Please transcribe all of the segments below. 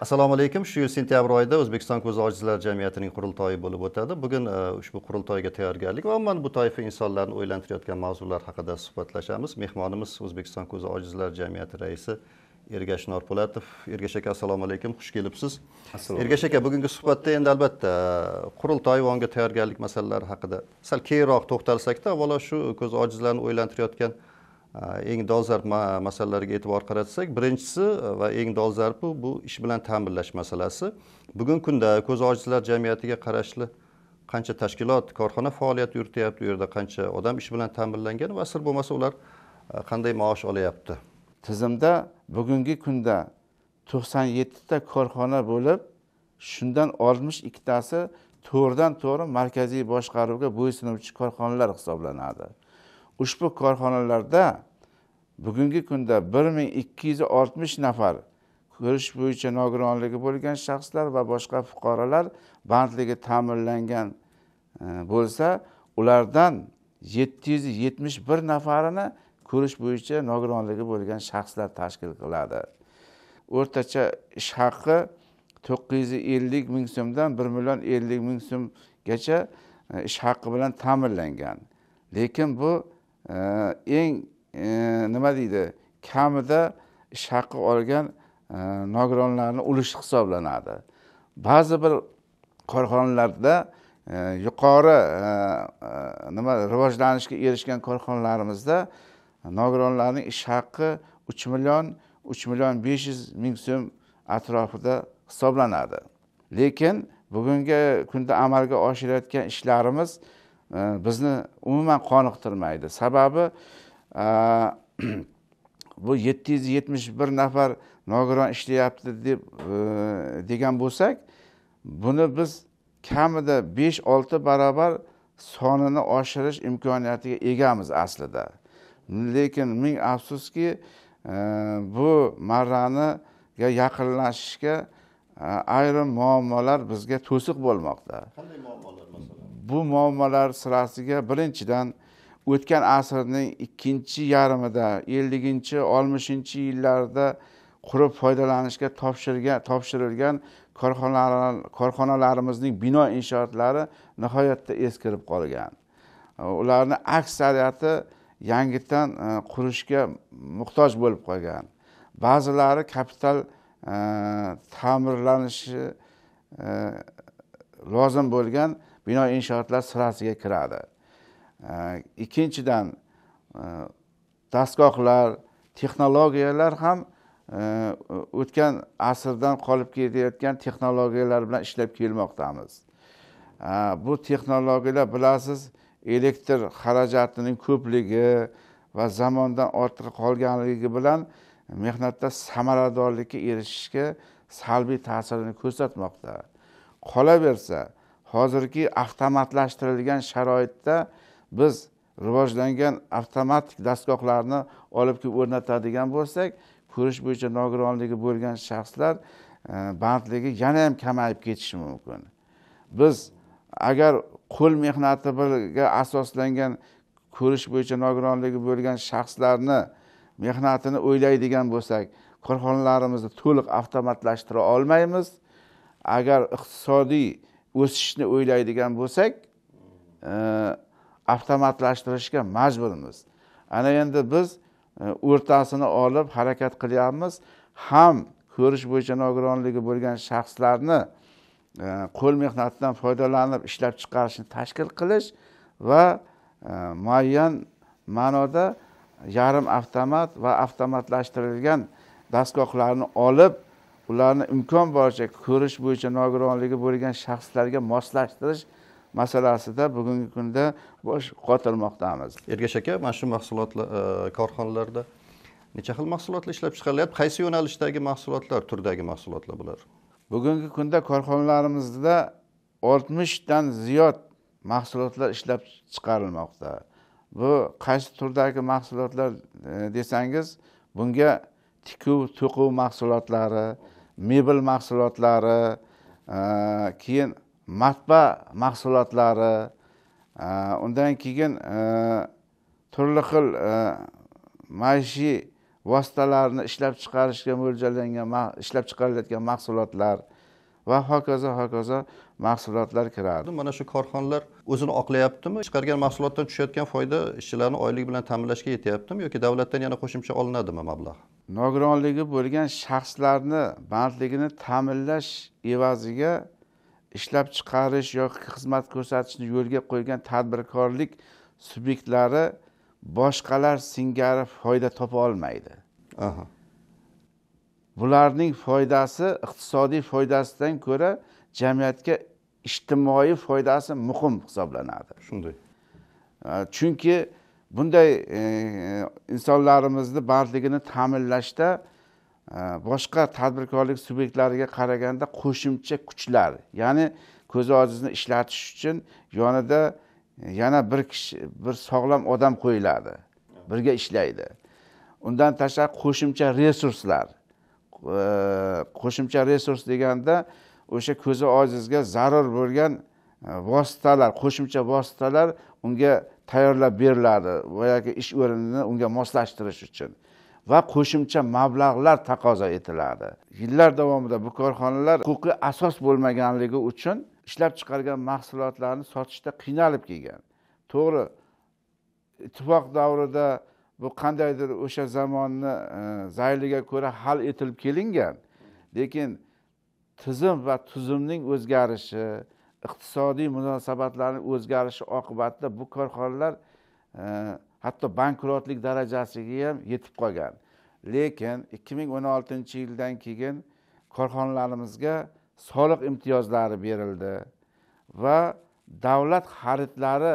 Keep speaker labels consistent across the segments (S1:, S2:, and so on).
S1: assalomu alaykum shu yil sentyabr oyida o'zbekiston ko'zi ojizlar jamiyatining qurultoyi bo'lib o'tadi bugun e, ushbu qurultoyga tayyorgarlik va umuman bu toifa insonlarni o'ylantirayotgan mavzular haqida suhbatlashamiz mehmonimiz o'zbekiston ko'zi ojizlar jamiyati raisi ergash norpo'latov ergash aka assalomu alaykum xush kelibsiz ergash aka bugungi suhbatda endi albatta qurultoy va unga tayyorgarlik masalalari haqida sal keyinroq to'xtalsakda avvalo shu ko'zi ojizlarni o'ylantirayotgan Э, eng dolzarb masalalarga e'tibor qaratsak birinchisi e, va eng dolzarbi bu ish bilan ta'minlash masalasi bugungi kunda ko'z ojizlar jamiyatiga qarashli qancha tashkilot korxona faoliyat yurityapti u yerda qancha odam ish bilan ta'minlangan va sir bo'lmasa ular e, qanday maosh olyapti tizimda bugungi kunda to'qson yettita korxona
S2: bo'lib shundan oltmish ikkitasi to'g'ridan to'g'ri markaziy boshqaruvga bo'ysunuvchi korxonalar hisoblanadi ushbu korxonalarda bugungi kunda bir ming ikki yuz oltmish nafar ko'rish bo'yicha nogironligi bo'lgan shaxslar va boshqa fuqarolar bandligi ta'minlangan e, bo'lsa ulardan yetti yuz yetmish bir nafarini ko'rish bo'yicha nogironligi bo'lgan shaxslar tashkil qiladi o'rtacha ish haqi to'qqiz yuz ellik ming so'mdan bir million ellik ming so'mgacha e, ish haqi bilan ta'minlangan lekin bu Э, eng э, nima deydi kamida ish haqi olgan э, nogironlarni ulushi hisoblanadi ba'zi bir korxonalarda e, yuqori e, e, nima rivojlanishga erishgan korxonalarimizda nogironlarning ish haqi uch million uch million besh yuz ming so'm atrofida hisoblanadi lekin bugungi kunda amalga oshirayotgan ishlarimiz Э, bizni umuman qoniqtirmaydi sababi э, bu yetti yuz yetmish bir nafar nogiron ishlayapti deb e, degan bo'lsak buni biz kamida besh olti barobar sonini oshirish imkoniyatiga egamiz aslida lekin ming afsuski e, bu marraniga yaqinlashishga e, ayrim muammolar bizga to'siq bo'lmoqda qanday muammolar masalan bu muammolar sirasiga birinchidan o'tgan asrning ikkinchi yarmida elliginchi oltmishinchi yillarda qurib foydalanishga topshirgan topshirilgan korxonalar korxonalarimizning bino inshootlari nihoyatda eskirib qolgan ularni aksariyati yangitdan e, qurishga muhtoj bo'lib qolgan ba'zilari kapital e, ta'mirlanishi e, lozim bo'lgan bino inshootlar sirasiga kiradi ikkinchidan e, dastgohlar texnologiyalar ham e, o'tgan asrdan qolib ketayotgan texnologiyalar bilan ishlab kelmoqdamiz bu texnologiyalar bilasiz elektr xarajatining ko'pligi va zamondan ortda qolganligi bilan mehnatda samaradorlikka erishishga salbiy ta'sirini ko'rsatmoqda qolaversa hozirgi avtomatlashtirilgan sharoitda biz rivojlangan avtomatik dastgohlarni olib kelib o'rnatadigan bo'lsak ko'rish bo'yicha nogironligi bo'lgan shaxslar e, bandligi yana ham kamayib ketishi mumkin biz agar qo'l mehnati birga asoslangan ko'rish bo'yicha nogironligi bo'lgan shaxslarni mehnatini o'ylaydigan bo'lsak korxonalarimizni to'liq avtomatlashtira olmaymiz agar iqtisodiy o'sishni o'ylaydigan bo'lsak e, avtomatlashtirishga majburmiz ana endi biz e, o'rtasini olib harakat qilyapmiz ham ko'rish bo'yicha nogironligi bo'lgan shaxslarni e, qo'l mehnatidan foydalanib ishlab chiqarishni tashkil qilish va muayyan ma'noda yarim avtomat va avtomatlashtirilgan dastgohlarni olib ularni imkon boricha ko'rish bo'yicha nogironligi bo'lgan shaxslarga moslashtirish masalasida bugungi
S1: kunda bosh qotirmoqdamiz ergash aka mana shu mahsulotlar e, korxonalarda necha xil mahsulotlar ishlab chiqarilyapti qaysi yo'nalishdagi mahsulotlar turdagi mahsulotlar bular bugungi kunda korxonalarimizda oltmishdan ziyod mahsulotlar
S2: ishlab chiqarilmoqda bu qaysi turdagi mahsulotlar e, desangiz bunga tikuv to'quv mahsulotlari mebel mahsulotlari e, keyin matba mahsulotlari e, undan keyin e, turli xil maishiy vositalarni ishlab chiqarishga mo'ljallangan ishlab chiqarilayotgan mahsulotlar
S1: va hokazo hokazo mahsulotlar kiradi mana shu korxonalar o'zini oqlayaptimi chiqargan mahsulotdan tushayotgan foyda ishchilarni oylik bilan ta'minlashga yetyaptimi yoki davlatdan yana qo'shimcha olinadimi mablag'
S2: nogironligi bo'lgan shaxslarni bandligini ta'minlash evaziga ishlab chiqarish yoki xizmat ko'rsatishni yo'lga qo'ygan tadbirkorlik subyektlari boshqalar singari foyda topa olmaydi bularning foydasi iqtisodiy foydasidan ko'ra jamiyatga ijtimoiy foydasi muhim hisoblanadi shunday chunki bunday e, insonlarimizni bandligini ta'minlashda e, boshqa tadbirkorlik subyektlariga qaraganda qo'shimcha kuchlar ya'ni ko'zi ojizni ishlatish uchun yonida e, yana bir kishi bir sog'lom odam qo'yiladi birga ishlaydi undan tashqari qo'shimcha resurslar qo'shimcha resurs deganda o'sha ko'zi ojizga zarur bo'lgan e, vositalar qo'shimcha vositalar unga tayyorlab beriladi boyagi ish o'rnini unga moslashtirish uchun va qo'shimcha mablag'lar taqozo etiladi yillar davomida bu korxonalar huquqiy asos bo'lmaganligi uchun ishlab chiqargan mahsulotlarni sotishda qiynalib kelgan to'g'ri ittifoq davrida bu qandaydir o'sha zamonni e, zayliga ko'ra hal etilib kelingan lekin tizim va tuzumning o'zgarishi iqtisodiy munosabatlarning o'zgarishi oqibatida bu korxonalar e, hatto bankrotlik darajasiga ham yetib qolgan lekin ikki ming o'n oltinchi yildan keyin korxonalarimizga soliq imtiyozlari berildi va davlat xaridlari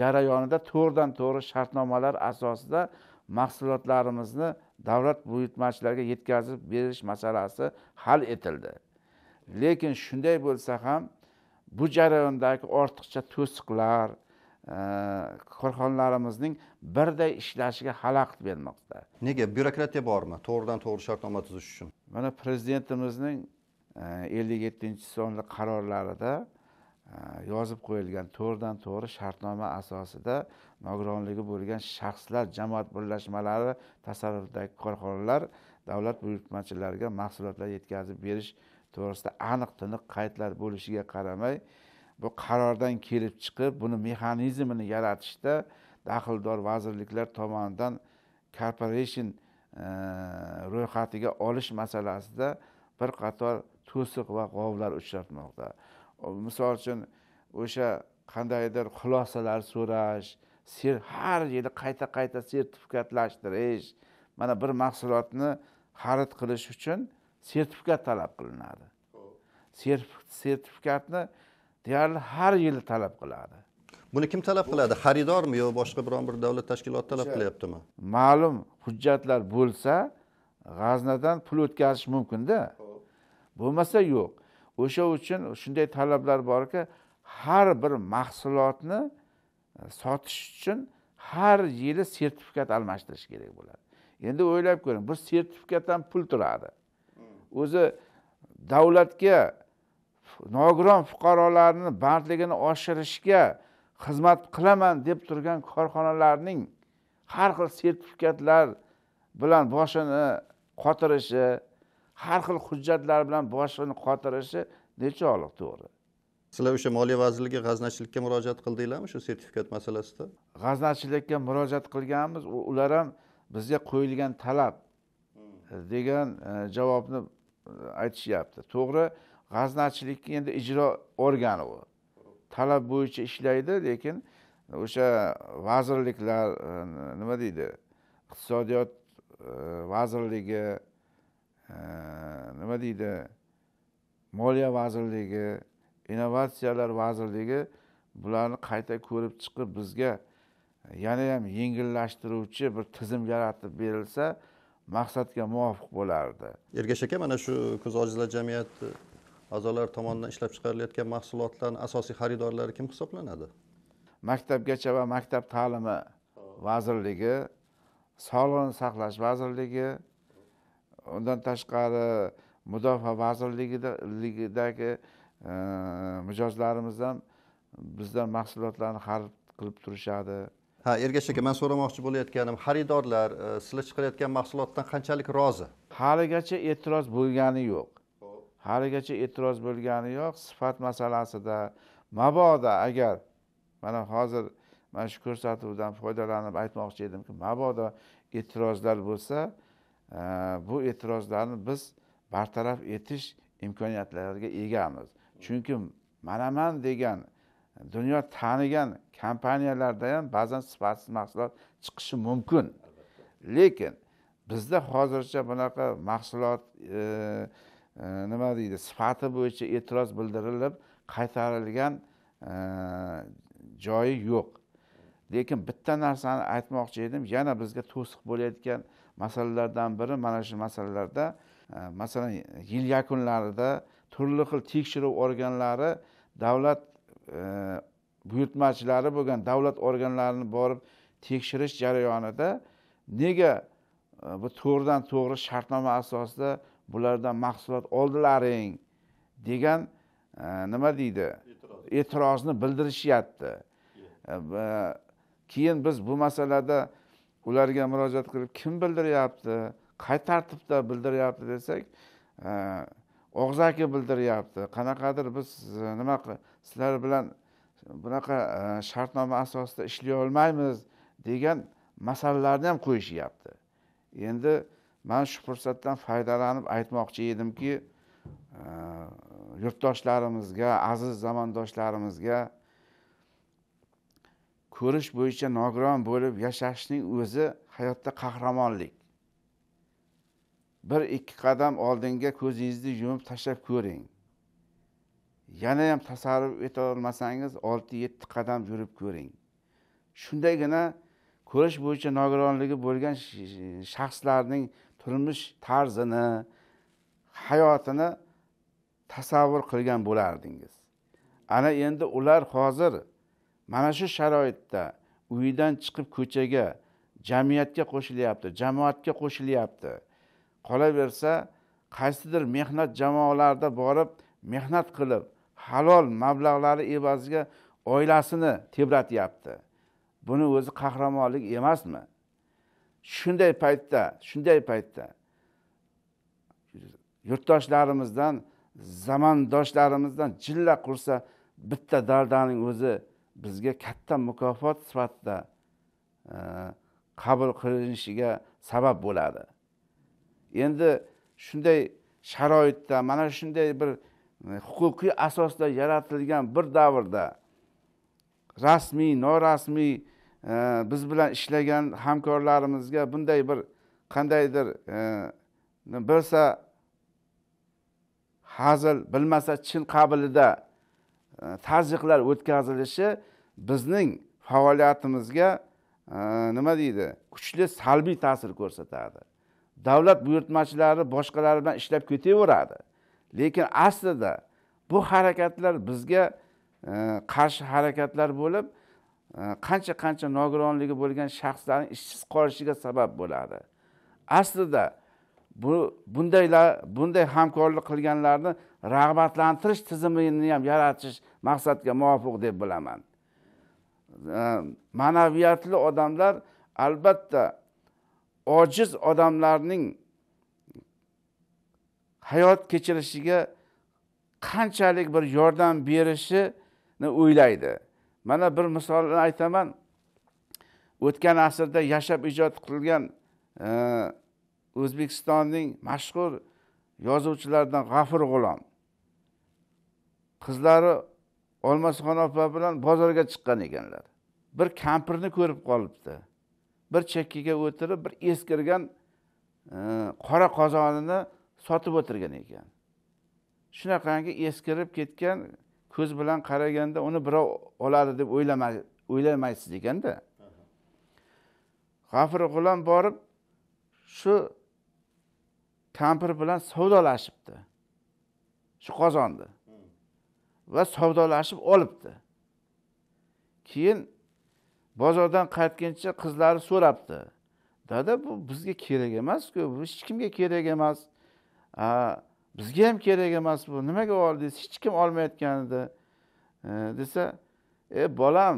S2: jarayonida to'g'ridan to'g'ri shartnomalar asosida mahsulotlarimizni davlat buyurtmachilariga yetkazib berish masalasi hal etildi lekin shunday bo'lsa ham bu jarayondagi ortiqcha to'siqlar e, korxonalarimizning birday ishlashiga xalaqit bermoqda nega byurokratiya bormi to'g'ridan to'g'ri shartnoma tuzish uchun mana prezidentimizning e, ellik yettinchi sonli qarorlarida Э, yozib qo'yilgan to'g'ridan to'g'ri shartnoma asosida nogironligi bo'lgan shaxslar jamoat birlashmalari tasarrufidagi korxonalar davlat buyurtmachilariga mahsulotlar yetkazib berish to'g'risida aniq tiniq qaydlar bo'lishiga qaramay bu qarordan kelib chiqib buni mexanizmini yaratishda daxldor vazirliklar tomonidan corporation e, ro'yxatiga olish masalasida bir qator to'siq va g'ovlar uchratmoqda misol uchun o'sha qandaydir xulosalar so'rash har yili qayta qayta sertifikatlashtirish mana bir mahsulotni xarid qilish uchun sertifikat talab qilinadi
S1: sertifikatni deyarli har yili talab qiladi buni kim talab qiladi xaridormi yo boshqa biron bir davlat tashkiloti talab qilyaptimi ma'lum hujjatlar bo'lsa g'aznadan pul o'tkazish mumkinda bo'lmasa yo'q
S2: o'sha uchun shunday talablar borki har bir mahsulotni e, sotish uchun har yili sertifikat almashtirish kerak bo'ladi endi o'ylab ko'ring bir sertifikatdan pul turadi o'zi davlatga nogiron fuqarolarni bandligini oshirishga xizmat qilaman deb turgan korxonalarning har xil sertifikatlar
S1: bilan boshini qotirishi har xil hujjatlar bilan boshini qotirishi nechog'liq to'g'ri sizlar o'sha moliya vazirligi g'aznachilikka murojaat qildinglarmi shu sertifikat masalasida g'aznachilikka murojaat qilganmiz ular ham bizga qo'yilgan
S2: talab degan e, javobni e, aytishyapti to'g'ri g'aznachilikni endi ijro organi u talab bo'yicha ishlaydi lekin o'sha vazirliklar e, nima deydi iqtisodiyot vazirligi nima deydi moliya vazirligi innovatsiyalar vazirligi bularni qayta ko'rib chiqib bizga yanayam yengillashtiruvchi bir tizim yaratib berilsa
S1: maqsadga muvofiq bo'lardi ergash aka mana shu ko'z ojizlar jamiyati e, a'zolari tomonidan ishlab chiqarilayotgan mahsulotlarni asosiy xaridorlari kim hisoblanadi maktabgacha va maktab ta'limi vazirligi sog'liqni saqlash
S2: vazirligi undan tashqari mudofaa vazirligidagi
S1: e, mijozlarimiz ham bizdan mahsulotlarni xarid qilib turishadi ha ergash aka man so'ramoqchi bo'layotganim xaridorlar e, sizlar chiqarayotgan mahsulotdan qanchalik rozi haligacha e'tiroz
S2: bo'lgani yo'q
S1: haligacha e'tiroz
S2: bo'lgani yo'q sifat masalasida mabodo agar mana hozir mana shu ko'rsatuvdan foydalanib aytmoqchi edimki mabodo e'tirozlar bo'lsa Э, bu e'tirozlarni biz bartaraf etish imkoniyatlariga egamiz chunki mana man degan dunyo tanigan kompaniyalarda ham ba'zan sifatsiz mahsulot chiqishi mumkin lekin bizda hozircha bunaqa mahsulot e, e, nima deydi sifati bo'yicha e'tiroz bildirilib qaytarilgan e, joyi yo'q lekin bitta narsani aytmoqchi edim yana bizga to'siq bo'layotgan masalalardan biri mana shu masalalarda e, masalan yil yakunlarida turli xil tekshiruv organlari davlat e, buyurtmachilari bo'lgan davlat organlarini borib tekshirish jarayonida nega e, bu to'g'ridan to'g'ri shartnoma asosida bulardan mahsulot oldilaring degan nima deydi e'tirozni bildirishyapti keyin biz bu masalada ularga murojaat qilib kim bildiryapti qay tartibda bildiryapti desak e, og'zaki bildiryapti qanaqadir biz e, nima sizlar bilan bunaqa e, shartnoma asosida ishlay olmaymiz degan masalalarni ham qo'yishyapti endi man shu fursatdan foydalanib aytmoqchi edimki yurtdoshlarimizga aziz zamondoshlarimizga ko'rish bo'yicha nogiron bo'lib yashashning o'zi hayotda qahramonlik bir ikki qadam oldinga ko'zingizni yumib tashlab ko'ring yana ham tasarruf etolmasangiz olti yetti qadam yurib ko'ring shundagina ko'rish bo'yicha nogironligi bo'lgan shaxslarning turmush tarzini hayotini tasavvur qilgan bo'lardingiz ana endi ular hozir mana shu sharoitda uyidan chiqib ko'chaga jamiyatga qo'shilyapti jamoatga qo'shilyapti qolaversa qaysidir mehnat jamoalarida borib mehnat qilib halol mablag'lari evaziga oilasini tebratyapti buni o'zi qahramonlik emasmi shunday paytda shunday paytda yurtdoshlarimizdan zamondoshlarimizdan jilla qursa bitta daldaning o'zi bizga katta mukofot sifatida e, qabul qilinishiga sabab bo'ladi endi shunday sharoitda mana shunday bir e, huquqiy asosda yaratilgan bir davrda rasmiy norasmiy e, biz bilan ishlagan hamkorlarimizga bunday bir qandaydir bilsa hazil bilmasa chin qabilida tazyiqlar э, o'tkazilishi bizning faoliyatimizga э, nima deydi kuchli salbiy ta'sir ko'rsatadi davlat buyurtmachilari boshqalari bilan ishlab ketaveradi lekin aslida bu harakatlar bizga e, qarshi harakatlar bo'lib e, qancha qancha nogironligi bo'lgan shaxslarning ishsiz qolishiga sabab bo'ladi aslida bu bundaylar bunday hamkorlik qilganlarni rag'batlantirish tizimini ham yaratish maqsadga muvofiq deb bilaman ma'naviyatli odamlar albatta ojiz odamlarning hayot kechirishiga qanchalik bir yordam berishini o'ylaydi mana bir misolni aytaman o'tgan asrda yashab ijod qilgan o'zbekistonning mashhur yozuvchilaridan g'afur g'ulom qizlari olmasxon opa bilan bozorga chiqqan ekanlar bir kampirni ko'rib qolibdi bir chekkaga o'tirib bir eskirgan e, qora qozonini sotib o'tirgan ekan shunaqangi eskirib ketgan ko'z bilan qaraganda uni birov oladi deb o'ylamaysiz ekanda g'afur g'ulom borib shu kampir bilan savdolashibdi shu qozonni va savdolashib olibdi keyin bozordan qaytguncha qizlari so'rabdi dada bu bizga kerak emasku bu hech kimga kerak emas bizga ham kerak emas bu nimaga oldingiz hech kim olmayotgan edi e, desa e bolam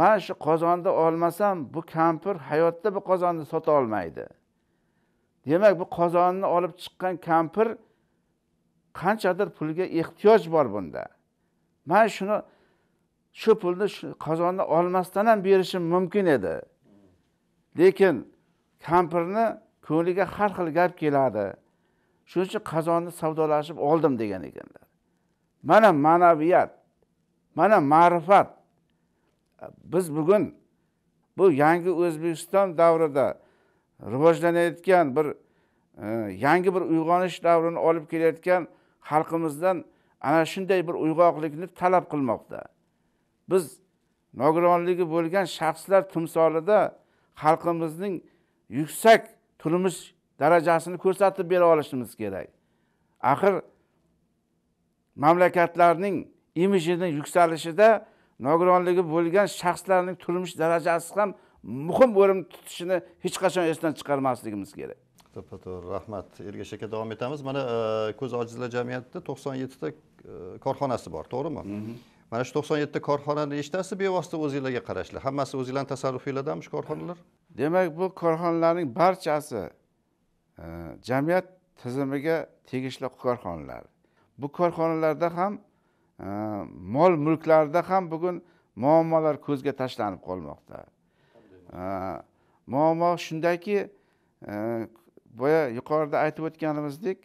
S2: mana shu qozonni olmasam bu kampir hayotda bu qozonni sota olmaydi demak bu qozonni olib chiqqan kampir qanchadir pulga ehtiyoj bor bunda man shuni shu pulni shu qozonni olmasdan ham berishim mumkin edi lekin kampirni ko'ngliga har xil gap keladi shuning uchun qozonni savdolashib oldim degan ekanlar mana ma'naviyat mana ma'rifat biz bugun bu yangi o'zbekiston davrida rivojlanayotgan bir e, yangi bir uyg'onish davrini olib kelayotgan xalqimizdan ana shunday bir uyg'oqlikni talab qilmoqda biz nogironligi bo'lgan shaxslar timsolida xalqimizning yuksak turmush darajasini ko'rsatib bera olishimiz kerak axir mamlakatlarning imijini yuksalishida nogironligi bo'lgan shaxslarning
S1: turmush darajasi ham muhim o'rin tutishini hech qachon esdan chiqarmasligimiz kerak to'ppa to'g'ri rahmat ergash aka davom etamiz mana e, ko'z ojizlar jamiyatida to'qson yettita e, korxonasi bor to'g'rimi mhm. mana shu to'qson yettita korxonani nechtasi bevosita o'zinglarga qarashli hammasi o'zinglarni tasarrufinglardami shu korxonalar demak bu korxonalarning barchasi e,
S2: jamiyat tizimiga tegishli korxonalar bu korxonalarda ham mol mulklarida ham bugun muammolar ko'zga tashlanib qolmoqda muammo shundaki boya yuqorida aytib o'tganimizdek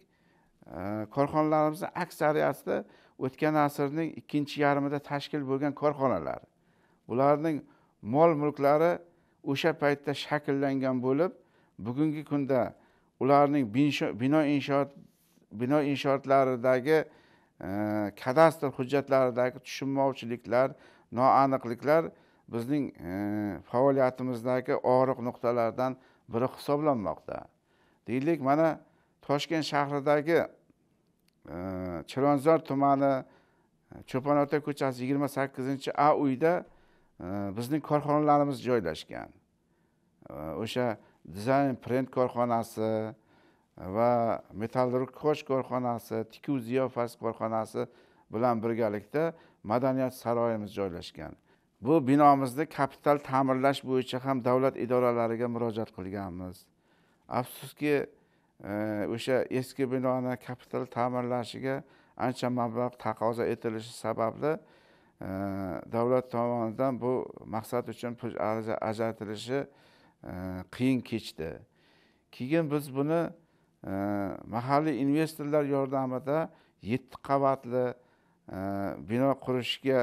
S2: korxonalarimizni aksariyati o'tgan asrning ikkinchi yarmida tashkil bo'lgan korxonalar ularning mol mulklari o'sha paytda shakllangan bo'lib bugungi kunda ularning bino inshoot bino inshootlaridagi kadastr hujjatlaridagi tushunmovchiliklar noaniqliklar bizning e, faoliyatimizdagi og'riq nuqtalardan biri hisoblanmoqda deylik mana toshkent shahridagi e, chilonzor tumani e, ota ko'chasi yigirma sakkizinchi a uyda bizning korxonalarimiz joylashgan o'sha dizayn print korxonasi va metallurgxosh korxonasi tikuv ziyofasi korxonasi bilan birgalikda madaniyat saroyimiz joylashgan bu binomizni kapital ta'mirlash bo'yicha ham davlat idoralariga murojaat qilganmiz afsuski e, o'sha e, eski binoni kapital ta'mirlashiga ancha mablag' taqozo etilishi sababli e, davlat tomonidan bu maqsad uchun pul ajratilishi e, qiyin kechdi keyin biz buni e, mahalliy investorlar yordamida yetti qavatli e, bino qurishga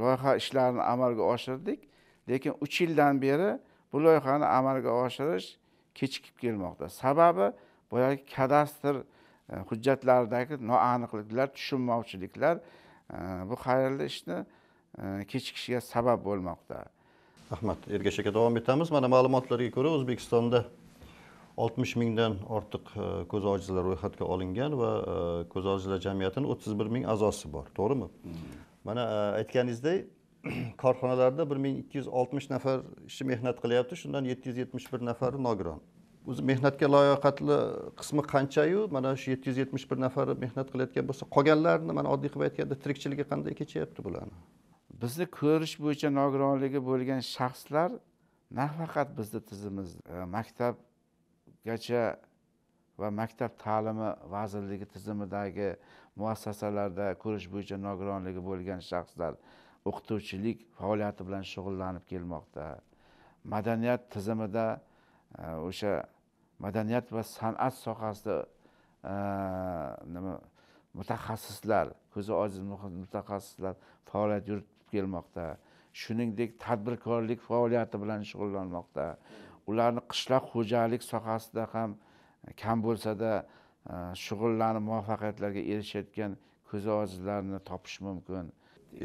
S2: loyiha ishlarini amalga oshirdik lekin uch yildan beri bu loyihani amalga oshirish kechikib kelmoqda sababi boyagi kadastr e, hujjatlaridagi
S1: noaniqliklar tushunmovchiliklar e, bu xayrli ishni e, kechikishiga sabab bo'lmoqda rahmat ergash aka davom etamiz mana ma'lumotlarga ko'ra o'zbekistonda oltmish mingdan ortiq e, ko'z ojizlar ro'yxatga olingan va e, ko'z ojizlar jamiyatini o'ttiz bir ming a'zosi bor to'g'rimi hmm. mana e, aytganingizdek korxonalarda bir ming ikki yuz oltmish nafar ishchi mehnat qilyapti shundan yetti yuz yetmish bir nafari nogiron o'zi mehnatga layoqatli qismi qanchayu mana shu yetti yuz yetmish bir nafari mehnat qilayotgan bo'lsa qolganlarni mana oddiy qilib aytganda tirikchiligi qanday kechyapti bularni bizni ko'rish
S2: bo'yicha nogironligi bo'lgan shaxslar nafaqat bizni tizimimiz maktab gacha va maktab ta'limi vazirligi tizimidagi muassasalarda ko'rish bo'yicha nogironligi bo'lgan shaxslar o'qituvchilik faoliyati bilan shug'ullanib kelmoqda madaniyat tizimida e, o'sha madaniyat va san'at sohasida e, nima mutaxassislar ko'zi ojiz mutaxassislar faoliyat yuritib kelmoqda shuningdek tadbirkorlik faoliyati bilan shug'ullanmoqda ularni qishloq xo'jalik sohasida ham kam bo'lsada e, shug'ullanib muvaffaqiyatlarga
S1: erishayotgan ko'zi ojizlarni topish mumkin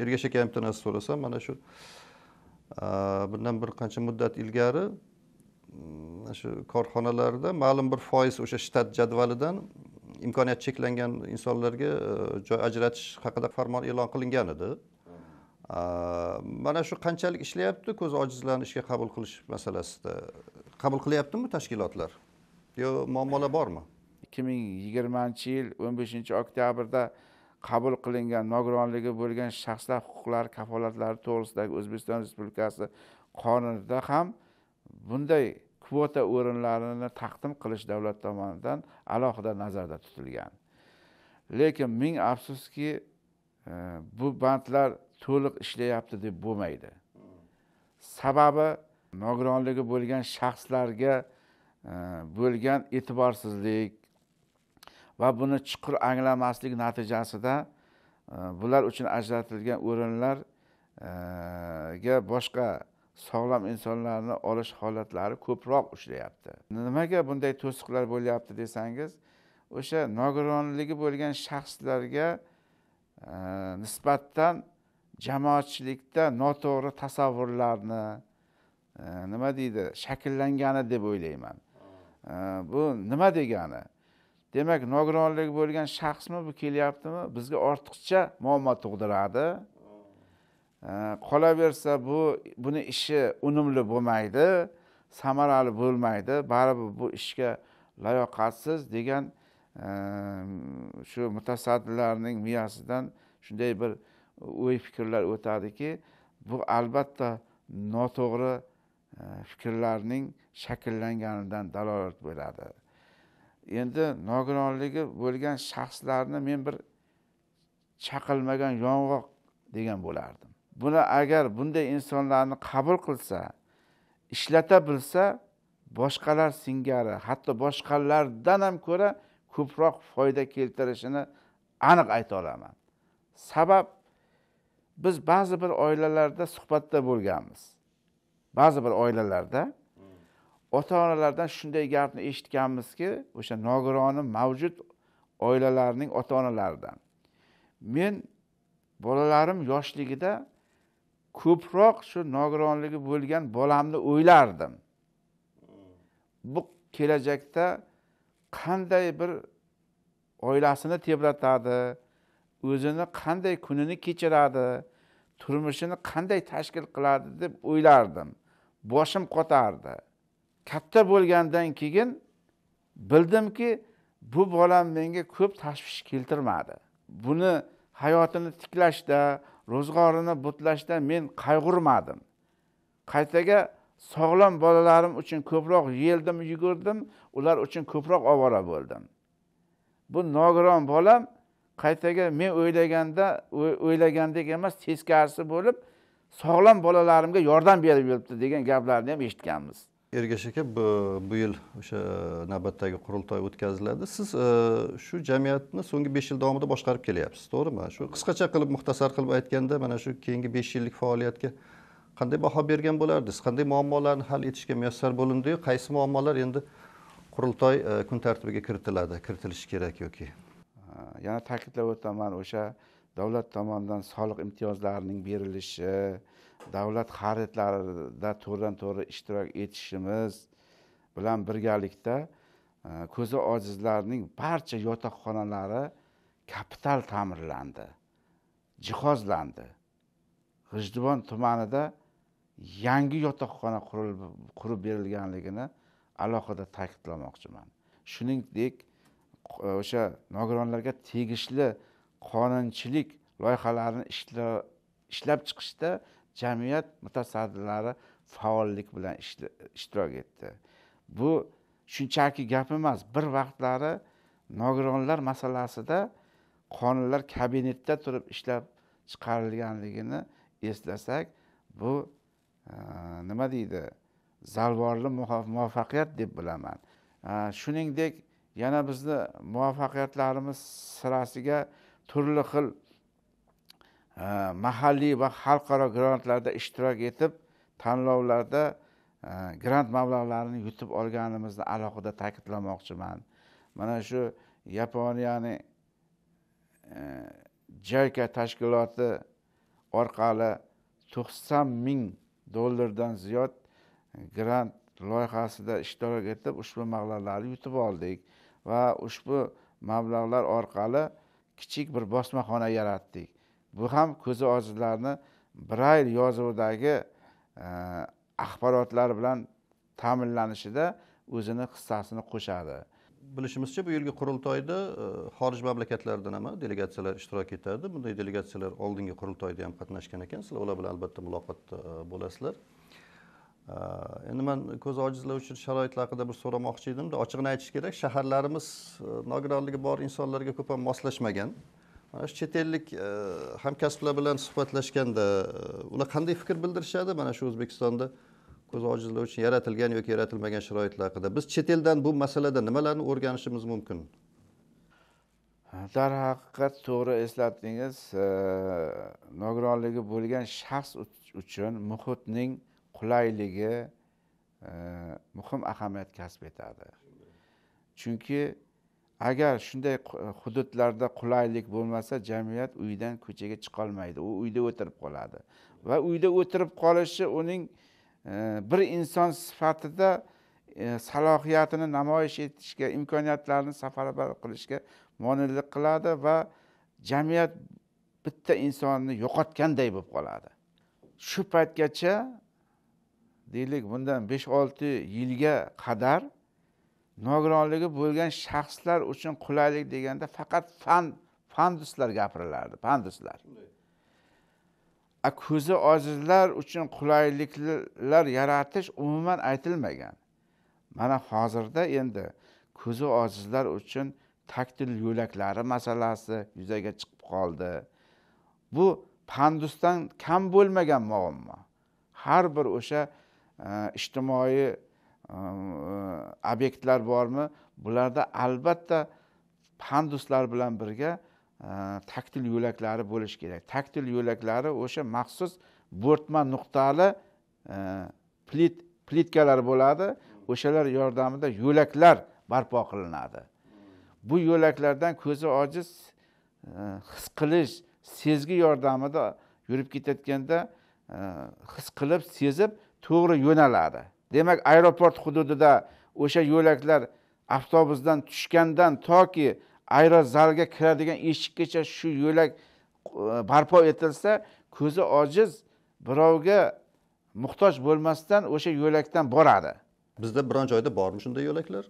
S1: ergash aka bitta narsa so'rasam mana shu e, bundan bir qancha muddat ilgari mana shu korxonalarda ma'lum bir foiz o'sha shtat jadvalidan imkoniyat cheklangan insonlarga e, joy ajratish haqida farmon e'lon qilingan edi mana shu qanchalik ishlayapti ko'zi ojizlarni ishga qabul qilish masalasida qabul qilyaptimi tashkilotlar yo muammolar bormi ikki ming yigirmanchi yil o'n beshinchi oktyabrda
S2: qabul qilingan nogironligi bo'lgan shaxslar huquqlari kafolatlari to'g'risidagi o'zbekiston respublikasi qonunida ham bunday kvota o'rinlarini taqdim qilish davlat tomonidan alohida nazarda tutilgan lekin ming afsuski e, bu bandlar to'liq ishlayapti deb bo'lmaydi sababi nogironligi bo'lgan shaxslarga e, bo'lgan e'tiborsizlik va buni chuqur anglamaslik natijasida e, bular uchun ajratilgan o'rinlarga e, boshqa sog'lom insonlarni olish holatlari ko'proq uchrayapti nimaga bunday to'siqlar bo'lyapti desangiz o'sha nogironligi bo'lgan shaxslarga nisbatan jamoatchilikda noto'g'ri tasavvurlarni nima deydi shakllangani deb o'ylayman bu nima degani demak nogironligi bo'lgan shaxsmi bu kelyaptimi bizga ortiqcha muammo tug'diradi qolaversa bu buni ishi unumli bo'lmaydi samarali bo'lmaydi baribir bu ishga layoqatsiz degan shu mutasaddilarning miyasidan shunday bir o'y fikrlar o'tadiki bu albatta noto'g'ri fikrlarning shakllanganidan dalolat beradi endi nogironligi bo'lgan shaxslarni men bir chaqilmagan yong'oq degan bo'lardim buni agar bunday insonlarni qabul qilsa ishlata bilsa boshqalar singari hatto boshqalardan ham ko'ra ko'proq foyda keltirishini aniq ayta olaman sabab biz ba'zi bir oilalarda suhbatda bo'lganmiz ba'zi bir oilalarda ota onalardan shunday gapni eshitganmizki o'sha nogironi mavjud oilalarning ota onalaridan men bolalarim yoshligida ko'proq shu nogironligi bo'lgan bolamni o'ylardim bu kelajakda qanday bir oilasini tebratadi o'zini qanday kunini kechiradi turmushini qanday tashkil qiladi deb o'ylardim boshim qotardi katta bo'lgandan keyin bildimki bu bolam menga ko'p tashvish keltirmadi buni hayotini tiklashda ro'zg'orini butlashda men qayg'urmadim qaytaga sog'lom bolalarim uchun ko'proq yeldim yugurdim ular uchun ko'proq ovora bo'ldim bu nogiron bolam qaytaga men o'ylaganda o'ylagandek emas teskarisi bo'lib sog'lom bolalarimga yordam berib yuribdi degan gaplarni ham eshitganmiz
S1: ergash aka bu, yil o'sha navbatdagi qurultoy o'tkaziladi siz e, shu jamiyatni so'nggi besh yil davomida boshqarib kelyapsiz to'g'rimi shu qisqacha qilib muxtasar qilib aytganda mana shu keyingi besh yillik faoliyatga qanday baho bergan bo'lardingiz qanday muammolarni hal etishga muyassar bo'lindi qaysi muammolar endi qurultoy e, kun tartibiga kiritiladi kiritilishi kerak yoki yana ta'kidlab
S2: o'taman o'sha davlat tomonidan soliq imtiyozlarining berilishi davlat xaridlarida to'g'ridan to'g'ri ishtirok etishimiz bilan birgalikda e, ko'zi ojizlarning barcha yotoqxonalari kapital ta'mirlandi jihozlandi g'ijduvon tumanida yangi yotoqxona qurib berilganligini alohida ta'kidlamoqchiman shuningdek o'sha nogironlarga tegishli qonunchilik loyihalarini ishlab chiqishda jamiyat mutasaddilari faollik bilan ishtirok etdi bu shunchaki gap emas bir vaqtlari nogironlar masalasida qonunlar kabinetda turib ishlab chiqarilganligini eslasak bu e, nima deydi zalvorli muvaffaqiyat deb bilaman e, shuningdek yana bizni muvaffaqiyatlarimiz sirasiga turli xil e, mahalliy va xalqaro grantlarda ishtirok etib tanlovlarda e, grant mablag'larini yutib olganimizni alohida ta'kidlamoqchiman mana shu yaponiyani e, jayka tashkiloti orqali to'qson ming dollardan ziyod grant loyihasida ishtirok etib ushbu mablag'larni yutib oldik va ushbu mablag'lar orqali kichik bir bosmaxona yaratdik bu ham ko'zi ojizlarni brayl yozuvidagi e, axborotlar bilan ta'minlanishida o'zini
S1: hissasini qo'shadi bilishimizcha bu yilgi qurultoyda e, xorij mamlakatlaridan ham delegatsiyalar ishtirok etadi bunday delegatsiyalar oldingi qurultoyda ham qatnashgan ekan sizlar ular bilan albatta muloqotda e, bo'lasizlar endi man ko'zi ojizlar uchun sharoitlar haqida bir so'ramoqchi edim ochig'ini aytish kerak shaharlarimiz nogironligi bor insonlarga ko'p ham moslashmagan mana shu chet ellik hamkasblar bilan suhbatlashganda ular qanday fikr bildirishadi mana shu o'zbekistonda ko'zi ojizlar uchun yaratilgan yoki yaratilmagan sharoitlar haqida biz chet eldan bu masalada nimalarni o'rganishimiz mumkin
S2: darhaqiqat to'g'ri eslatdingiz nogironligi bo'lgan shaxs uchun muhitning qulayligi e, muhim ahamiyat kasb etadi chunki agar shunday e, hududlarda qulaylik bo'lmasa jamiyat uydan ko'chaga chiqolmaydi u uyda o'tirib qoladi va uyda o'tirib qolishi uning e, bir inson sifatida salohiyatini namoyish etishga imkoniyatlarni safarbar qilishga monelik qiladi va jamiyat bitta insonni yo'qotganday bo'lib qoladi shu paytgacha deylik bundan besh olti yilga qadar nogironligi bo'lgan shaxslar uchun qulaylik deganda faqat fan panduslar gapirilardi panduslar ko'zi ojizlar uchun qulayliklar yaratish umuman aytilmagan mana hozirda endi ko'zi ojizlar uchun taktil yo'laklari masalasi yuzaga chiqib qoldi bu pandusdan kam bo'lmagan muammo har bir o'sha ijtimoiy e, obyektlar bormi bularda albatta panduslar bilan birga e, taktil yo'laklari bo'lishi kerak taktil yo'laklari o'sha maxsus bo'rtma nuqtali e, plit plitkalar bo'ladi o'shalar yordamida yo'laklar barpo qilinadi bu yo'laklardan ko'zi ojiz his qilish sezgi yordamida yurib ketayotganda his qilib sezib to'g'ri yo'naladi demak aeroport hududida o'sha yo'laklar avtobusdan tushgandan toki aerozalga kiradigan eshikgacha shu yo'lak e, barpo etilsa ko'zi ojiz birovga muhtoj bo'lmasdan o'sha yo'lakdan boradi bizda biron joyda bormi shunday yo'laklar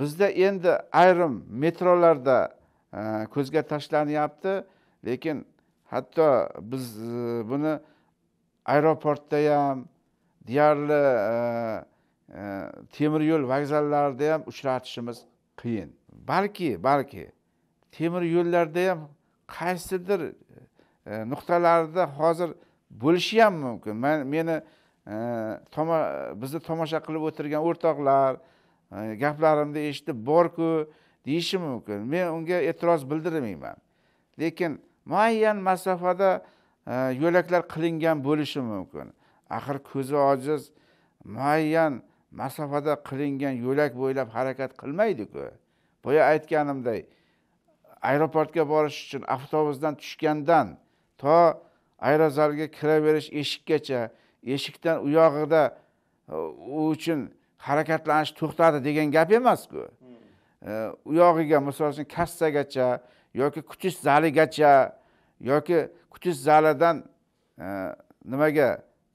S2: bizda endi ayrim metrolarda e, ko'zga tashlanyapti lekin hatto biz e, buni aeroportda ham deyarli e, e, temir yo'l vokzallarida ham uchratishimiz qiyin balki balki temir yo'llarda ham qaysidir e, nuqtalarida hozir bo'lishi ham mumkin man meni toma bizni tomosha qilib o'tirgan o'rtoqlar gaplarimni eshitib borku deyishi mumkin men unga e'tiroz bildirmayman lekin muayyan masofada yo'laklar qilingan bo'lishi mumkin axir ko'zi ojiz muayyan masofada qilingan yo'lak bo'ylab harakat qilmaydiku boya aytganimdek aeroportga borish uchun avtobusdan tushgandan to aerozalga kiraverish eshikkacha eshikdan u yog'ida u uchun harakatlanish to'xtadi degan gap emasku hmm. u yog'iga misol uchun kassagacha yoki kutish zaligacha yoki kutish zalidan nimaga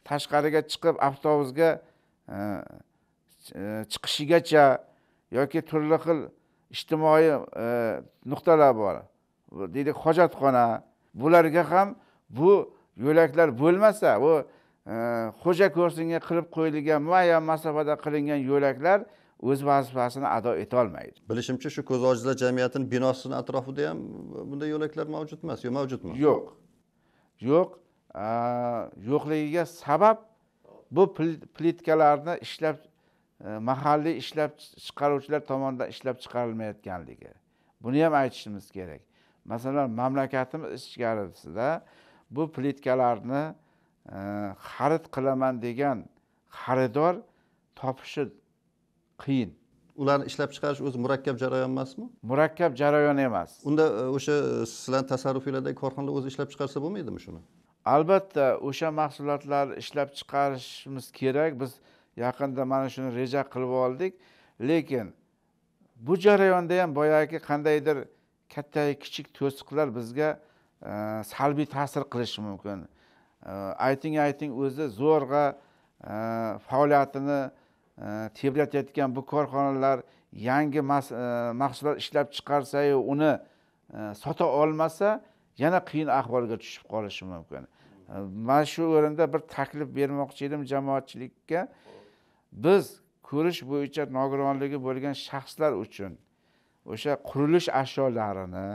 S2: tashqariga chiqib avtobusga e, e, chiqishigacha yoki turli xil ijtimoiy e, nuqtalar bor deylik hojatxona bularga ham bu yo'laklar bo'lmasa u xo'ja ko'rsinga qilib qo'yilgan muayyan masofada qilingan yo'laklar o'z vazifasini
S1: ado etolmaydi bilishimcha shu ko'zi ojizlar jamiyatini binosini atrofida ham bunday yo'laklar mavjud emas yo mavjudmi yo'q yo'q yo'qligiga sabab
S2: bu plitkalarni ishlab e, mahalliy ishlab chiqaruvchilar tomonidan ishlab chiqarilmayotganligi buni ham aytishimiz kerak masalan mamlakatimiz ichkarisida bu plitkalarni e, xarid
S1: qilaman degan xaridor topishi qiyin ularni ishlab chiqarish o'zi murakkab jarayon emasmi murakkab jarayon emas unda e, o'sha sizlarni tasarrufinglardagi korxonalar o'zi ishlab chiqarsa bo'lmaydimi shuni albatta o'sha mahsulotlarni ishlab
S2: chiqarishimiz kerak biz yaqinda mana shuni reja qilib oldik lekin bu jarayonda ham boyagi qandaydir katta kichik to'siqlar bizga e, salbiy ta'sir qilishi mumkin e, ayting ayting o'zi zo'rg'a e, faoliyatini tebratayotgan bu korxonalar yangi mahsulot ishlab chiqarsayu uni sota olmasa yana qiyin ahvolga tushib qolishi mumkin mana shu o'rinda bir taklif bermoqchi edim jamoatchilikka biz ko'rish bo'yicha nogironligi bo'lgan shaxslar uchun o'sha qurilish ashyolarini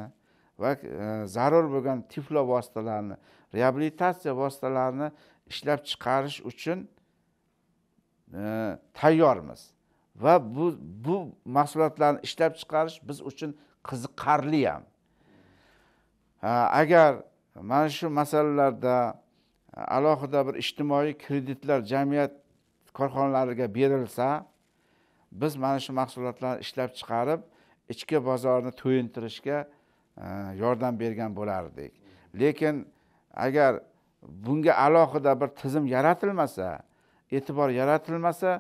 S2: va e, zarur bo'lgan tiflo vositalarini reabilitatsiya vositalarini ishlab chiqarish uchun e, tayyormiz va bu bu mahsulotlarni ishlab chiqarish biz uchun qiziqarli ham agar mana shu masalalarda alohida bir ijtimoiy kreditlar jamiyat korxonalariga berilsa biz mana shu mahsulotlarni ishlab chiqarib ichki bozorni to'yintirishga e, yordam bergan bo'lardik lekin agar bunga alohida bir tizim yaratilmasa e'tibor yaratilmasa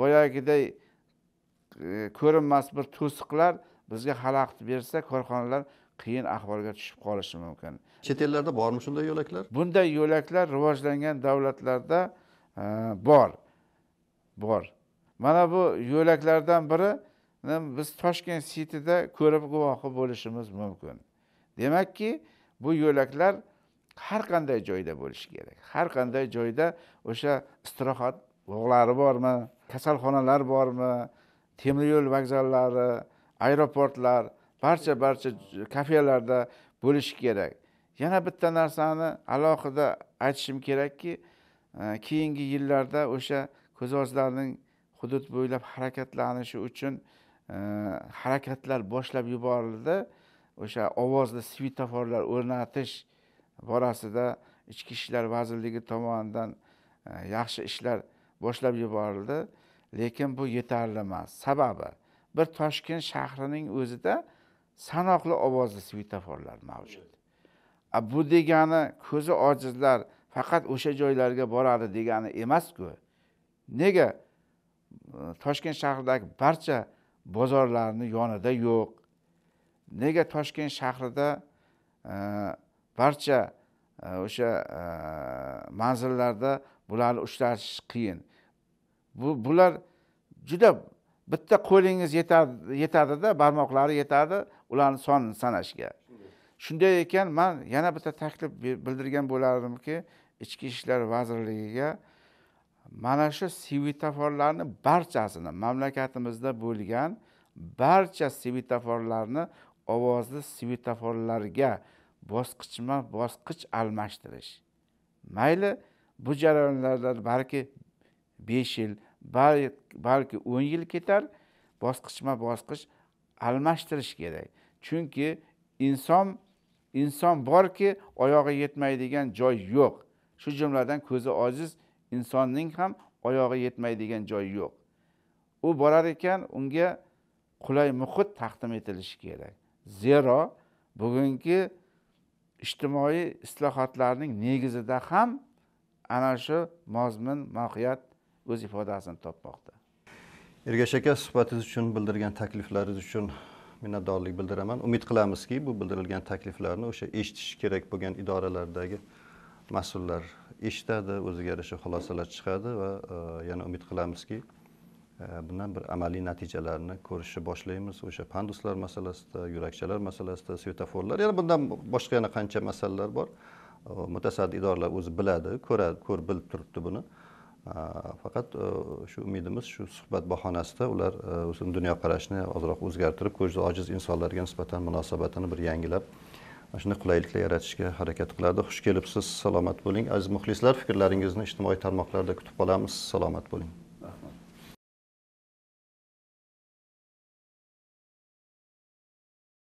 S2: boyagiday e, ko'rinmas bir to'siqlar bizga xalaqit bersa korxonalar qiyin ahvolga tushib qolishi mumkin chet ellarda bormi shunday yo'laklar bunday yo'laklar rivojlangan davlatlarda e, bor bor mana bu yo'laklardan biri biz toshkent sitida ko'rib guvohi bo'lishimiz mumkin demakki bu yo'laklar har qanday joyda bo'lishi kerak har qanday joyda o'sha istirohat bog'lari bormi kasalxonalar bormi yo'l vokzallari aeroportlar barcha barcha kafelarda bo'lishi kerak yana bitta narsani alohida aytishim kerakki e, keyingi yillarda o'sha ko'zozlarning hudud bo'ylab harakatlanishi uchun e, harakatlar boshlab yuborildi o'sha ovozli svetoforlar o'rnatish borasida ichki ishlar vazirligi tomonidan e, yaxshi ishlar boshlab yuborildi lekin bu yetarli emas sababi bir toshkent shahrining o'zida sanoqli ovozli svetoforlar mavjud bu degani ko'zi ojizlar faqat o'sha joylarga boradi degani emasku nega toshkent shahridagi barcha bozorlarni yonida yo'q nega toshkent shahrida e, barcha e, o'sha e, manzillarda bularni ushlatish qiyin bu bular juda bitta qo'lingiz yetadi yetadida barmoqlari yetadi ularni sonini sanashga shunday ekan man yana bitta taklif bildirgan bo'lardimki ichki ishlar vazirligiga mana shu svetoforlarni barchasini mamlakatimizda bo'lgan barcha svetoforlarni ovozli svetoforlarga bosqichma bosqich almashtirish mayli bu jarayonlarda balki besh yil balki o'n yil ketar bosqichma bosqich almashtirish kerak chunki inson inson borki oyog'i yetmaydigan joy yo'q shu jumladan ko'zi ojiz insonning ham oyog'i yetmaydigan joyi yo'q u borar ekan unga qulay muhit taqdim etilishi kerak zero bugungi ijtimoiy islohotlarning negizida ham ana shu mazmun mohiyat o'z ifodasini topmoqda
S1: ergash aka suhbatingiz uchun bildirgan takliflaringiz uchun minnatdorlik bildiraman umid qilamizki bu bildirilgan takliflarni o'sha eshitishi kerak bo'lgan idoralardagi mas'ullar eshitadi o'ziga yarasha xulosalar chiqadi va e, yana umid qilamizki e, bundan bir amaliy natijalarni ko'rishni boshlaymiz o'sha panduslar masalasida yurakchalar masalasida svetoforlar yana bundan boshqa yana qancha masalalar bor e, mutasaddi idoralar o'zi biladi ko'radi ko'rib bilib turibdi buni faqat e, shu umidimiz shu suhbat bahonasida ular e, o'zini dunyoqarashini ozroq o'zgartirib ko'zi ojiz insonlarga nisbatan munosabatini bir yangilab mana shunday qulayliklar yaratishga harakat qiladi xush kelibsiz salomat bo'ling aziz muxlislar fikrlaringizni ijtimoiy tarmoqlarda kutib qolamiz salomat bo'ling